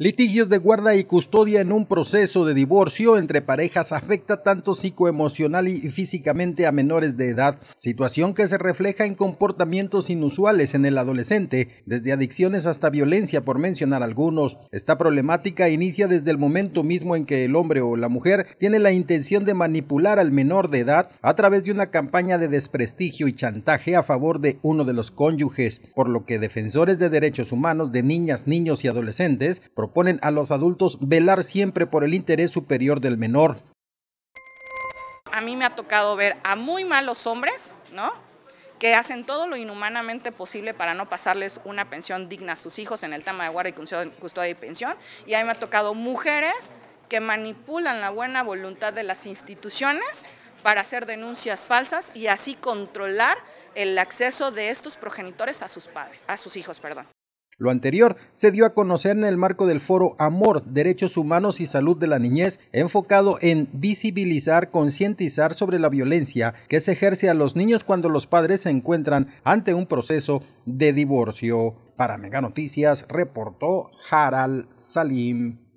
Litigios de guarda y custodia en un proceso de divorcio entre parejas afecta tanto psicoemocional y físicamente a menores de edad, situación que se refleja en comportamientos inusuales en el adolescente, desde adicciones hasta violencia por mencionar algunos. Esta problemática inicia desde el momento mismo en que el hombre o la mujer tiene la intención de manipular al menor de edad a través de una campaña de desprestigio y chantaje a favor de uno de los cónyuges, por lo que defensores de derechos humanos de niñas, niños y adolescentes proponen a los adultos velar siempre por el interés superior del menor. A mí me ha tocado ver a muy malos hombres, ¿no? que hacen todo lo inhumanamente posible para no pasarles una pensión digna a sus hijos en el tema de guardia y custodia y pensión. Y a mí me ha tocado mujeres que manipulan la buena voluntad de las instituciones para hacer denuncias falsas y así controlar el acceso de estos progenitores a sus padres, a sus hijos, perdón. Lo anterior se dio a conocer en el marco del foro Amor, Derechos Humanos y Salud de la Niñez, enfocado en visibilizar, concientizar sobre la violencia que se ejerce a los niños cuando los padres se encuentran ante un proceso de divorcio. Para Mega Noticias reportó Harald Salim.